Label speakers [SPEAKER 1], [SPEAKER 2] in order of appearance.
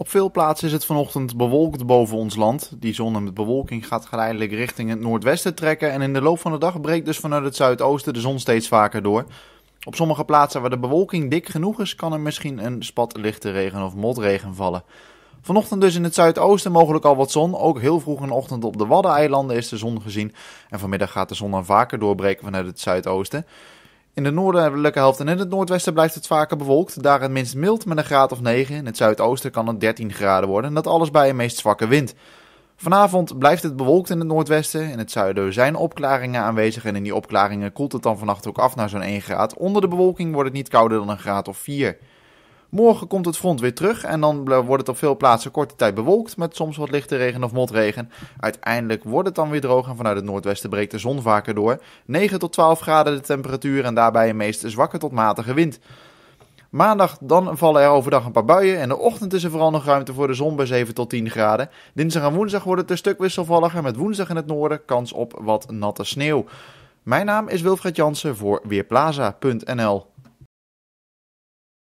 [SPEAKER 1] Op veel plaatsen is het vanochtend bewolkt boven ons land. Die zon met bewolking gaat geleidelijk richting het noordwesten trekken en in de loop van de dag breekt dus vanuit het zuidoosten de zon steeds vaker door. Op sommige plaatsen waar de bewolking dik genoeg is, kan er misschien een spat lichte regen of motregen vallen. Vanochtend dus in het zuidoosten mogelijk al wat zon. Ook heel vroeg in de ochtend op de Waddeneilanden is de zon gezien. En vanmiddag gaat de zon dan vaker doorbreken vanuit het zuidoosten. In de noordelijke helft en in het noordwesten blijft het vaker bewolkt. Daar het minst mild met een graad of 9. In het zuidoosten kan het 13 graden worden. En dat alles bij een meest zwakke wind. Vanavond blijft het bewolkt in het noordwesten. In het zuiden zijn opklaringen aanwezig. En in die opklaringen koelt het dan vannacht ook af naar zo'n 1 graad. Onder de bewolking wordt het niet kouder dan een graad of 4. Morgen komt het front weer terug en dan wordt het op veel plaatsen korte tijd bewolkt met soms wat lichte regen of motregen. Uiteindelijk wordt het dan weer droog en vanuit het noordwesten breekt de zon vaker door. 9 tot 12 graden de temperatuur en daarbij een meest zwakke tot matige wind. Maandag dan vallen er overdag een paar buien. En de ochtend is er vooral nog ruimte voor de zon bij 7 tot 10 graden. Dinsdag en woensdag wordt het een stuk wisselvalliger. Met woensdag in het noorden kans op wat natte sneeuw. Mijn naam is Wilfred Jansen voor Weerplaza.nl